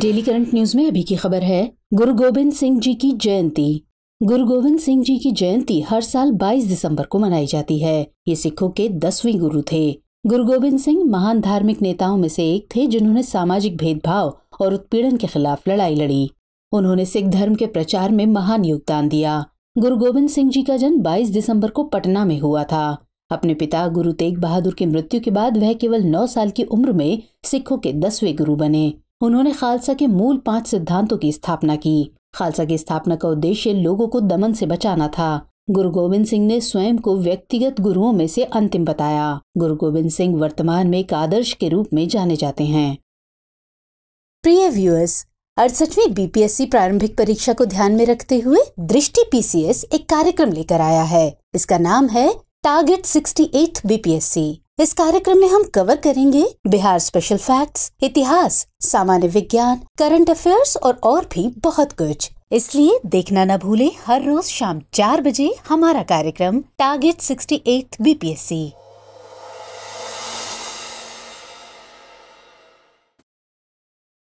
daily current news में अभी की खबर है गुरु गोविंद सिंह जी की जयंती गुरु गोविंद सिंह जी की जयंती हर साल 22 दिसंबर को मनाई जाती है ये सिखों के दसवीं गुरु थे गुरु गोविंद सिंह महान धार्मिक नेताओं में से एक थे जिन्होंने सामाजिक भेदभाव और उत्पीड़न के खिलाफ लड़ाई लड़ी उन्होंने सिख धर्म के प्रचार में महान योगदान दिया गुरु गोविंद सिंह जी का जन्म 22 दिसंबर को पटना में हुआ था अपने पिता गुरु तेग बहादुर की मृत्यु के बाद वह केवल 9 साल की उम्र में सिखों के दसवें गुरु बने उन्होंने खालसा के मूल पांच सिद्धांतों की स्थापना की खालसा की स्थापना का उद्देश्य लोगों को दमन से बचाना था गुरु गोविंद सिंह ने स्वयं को व्यक्तिगत गुरुओं में से अंतिम बताया गुरु गोविंद सिंह वर्तमान में एक आदर्श के रूप में जाने जाते हैं प्रिय व्यूअर्स अड़सठवीं बीपीएससी प्रारंभिक परीक्षा को ध्यान में रखते हुए दृष्टि पीसीएस एक कार्यक्रम लेकर आया है इसका नाम है टारगेट सिक्सटी एट बीपीएससी इस कार्यक्रम में हम कवर करेंगे बिहार स्पेशल फैक्ट्स, इतिहास सामान्य विज्ञान करंट अफेयर्स और और भी बहुत कुछ इसलिए देखना न भूलें हर रोज शाम चार बजे हमारा कार्यक्रम टारगेट सिक्सटी एट बीपीएससी